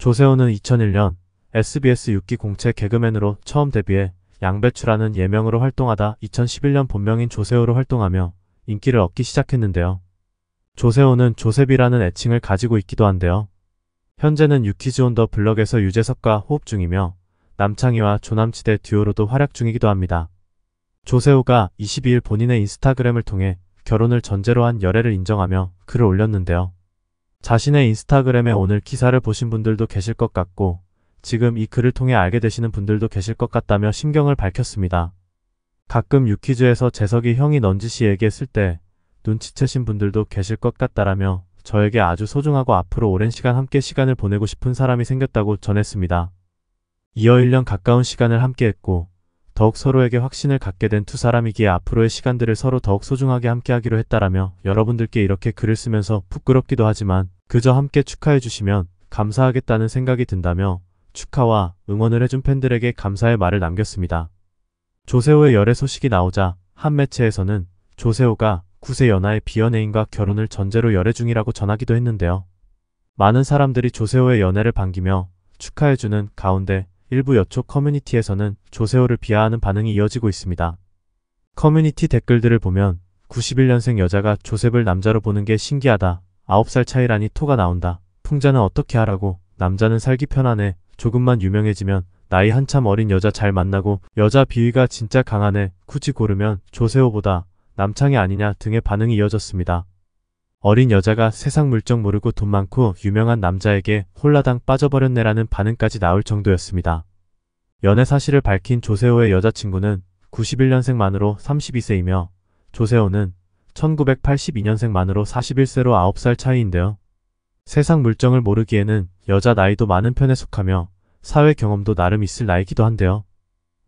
조세호는 2001년 SBS 6기 공채 개그맨으로 처음 데뷔해 양배추라는 예명으로 활동하다 2011년 본명인 조세호로 활동하며 인기를 얻기 시작했는데요. 조세호는 조셉이라는 애칭을 가지고 있기도 한데요. 현재는 유키즈 온 더 블럭에서 유재석과 호흡 중이며 남창희와 조남치대 듀오로도 활약 중이기도 합니다. 조세호가 22일 본인의 인스타그램을 통해 결혼을 전제로 한 열애를 인정하며 글을 올렸는데요. 자신의 인스타그램에 오늘 기사를 보신 분들도 계실 것 같고 지금 이 글을 통해 알게 되시는 분들도 계실 것 같다며 심경을 밝혔습니다. 가끔 유퀴즈에서 재석이 형이 넌지씨에게 했을 때 눈치채신 분들도 계실 것 같다라며 저에게 아주 소중하고 앞으로 오랜 시간 함께 시간을 보내고 싶은 사람이 생겼다고 전했습니다. 이어 1년 가까운 시간을 함께했고 더욱 서로에게 확신을 갖게 된 두 사람이기에 앞으로의 시간들을 서로 더욱 소중하게 함께하기로 했다라며 여러분들께 이렇게 글을 쓰면서 부끄럽기도 하지만 그저 함께 축하해 주시면 감사하겠다는 생각이 든다며 축하와 응원을 해준 팬들에게 감사의 말을 남겼습니다. 조세호의 열애 소식이 나오자 한 매체에서는 조세호가 9세 연하의 비연애인과 결혼을 전제로 열애 중이라고 전하기도 했는데요. 많은 사람들이 조세호의 연애를 반기며 축하해주는 가운데 일부 여초 커뮤니티에서는 조세호를 비하하는 반응이 이어지고 있습니다. 커뮤니티 댓글들을 보면 91년생 여자가 조셉을 남자로 보는 게 신기하다. 9살 차이라니 토가 나온다. 풍자는 어떻게 하라고. 남자는 살기 편하네. 조금만 유명해지면 나이 한참 어린 여자 잘 만나고 여자 비위가 진짜 강하네. 굳이 고르면 조세호보다 남창이 아니냐 등의 반응이 이어졌습니다. 어린 여자가 세상 물정 모르고 돈 많고 유명한 남자에게 홀라당 빠져버렸네라는 반응까지 나올 정도였습니다. 연애 사실을 밝힌 조세호의 여자친구는 91년생 만으로 32세이며 조세호는 1982년생 만으로 41세로 9살 차이인데요. 세상 물정을 모르기에는 여자 나이도 많은 편에 속하며 사회 경험도 나름 있을 나이기도 한데요.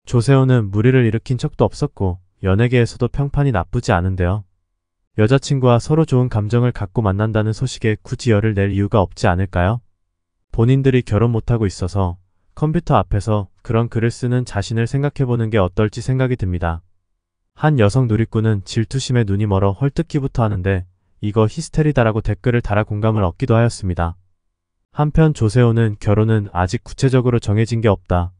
조세호는 무리를 일으킨 척도 없었고 연예계에서도 평판이 나쁘지 않은데요. 여자친구와 서로 좋은 감정을 갖고 만난다는 소식에 굳이 열을 낼 이유가 없지 않을까요? 본인들이 결혼 못하고 있어서 컴퓨터 앞에서 그런 글을 쓰는 자신을 생각해보는 게 어떨지 생각이 듭니다. 한 여성 누리꾼은 질투심에 눈이 멀어 헐뜯기부터 하는데 이거 히스테리다라고 댓글을 달아 공감을 얻기도 하였습니다. 한편 조세호는 결혼은 아직 구체적으로 정해진 게 없다.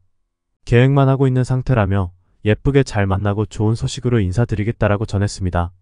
계획만 하고 있는 상태라며 예쁘게 잘 만나고 좋은 소식으로 인사드리겠다라고 전했습니다.